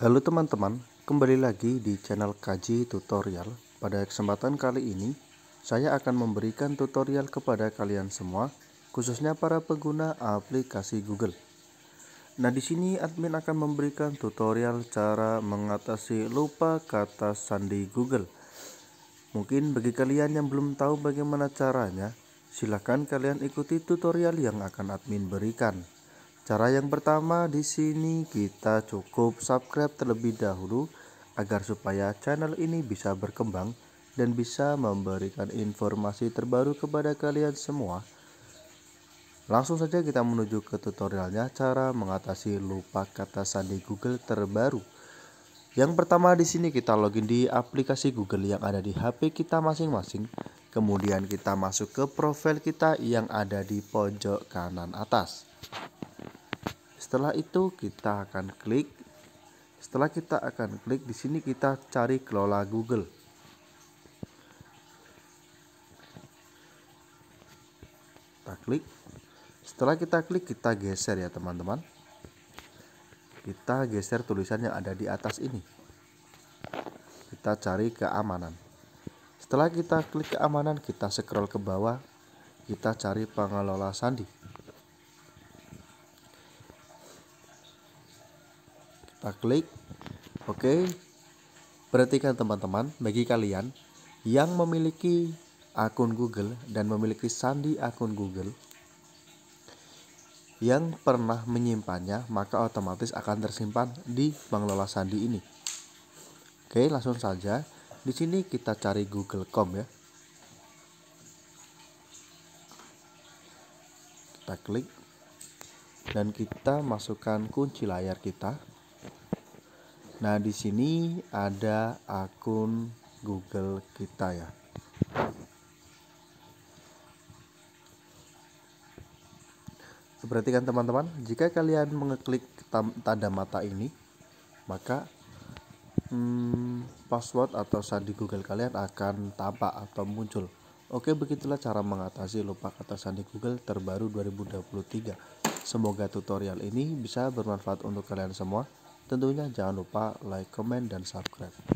Halo teman-teman, kembali lagi di channel Kaji Tutorial. Pada kesempatan kali ini, saya akan memberikan tutorial kepada kalian semua, khususnya para pengguna aplikasi Google. Nah, di sini admin akan memberikan tutorial cara mengatasi lupa kata sandi Google. Mungkin bagi kalian yang belum tahu bagaimana caranya, silahkan kalian ikuti tutorial yang akan admin berikan. Cara yang pertama di sini kita cukup subscribe terlebih dahulu agar supaya channel ini bisa berkembang dan bisa memberikan informasi terbaru kepada kalian semua. Langsung saja kita menuju ke tutorialnya cara mengatasi lupa kata sandi Google terbaru. Yang pertama di sini kita login di aplikasi Google yang ada di HP kita masing-masing. Kemudian kita masuk ke profil kita yang ada di pojok kanan atas setelah itu kita akan klik setelah kita akan klik di sini kita cari kelola Google kita klik setelah kita klik kita geser ya teman-teman kita geser tulisan yang ada di atas ini kita cari keamanan setelah kita klik keamanan kita scroll ke bawah kita cari pengelola sandi kita klik oke okay. perhatikan teman-teman bagi kalian yang memiliki akun Google dan memiliki sandi akun Google yang pernah menyimpannya maka otomatis akan tersimpan di pengelola sandi ini oke langsung saja di sini kita cari google.com ya kita klik dan kita masukkan kunci layar kita Nah, di sini ada akun Google kita ya. Perhatikan teman-teman, jika kalian mengeklik tanda mata ini, maka hmm, password atau sandi Google kalian akan tampak atau muncul. Oke, begitulah cara mengatasi lupa kata sandi Google terbaru 2023. Semoga tutorial ini bisa bermanfaat untuk kalian semua. Tentunya jangan lupa like, comment, dan subscribe.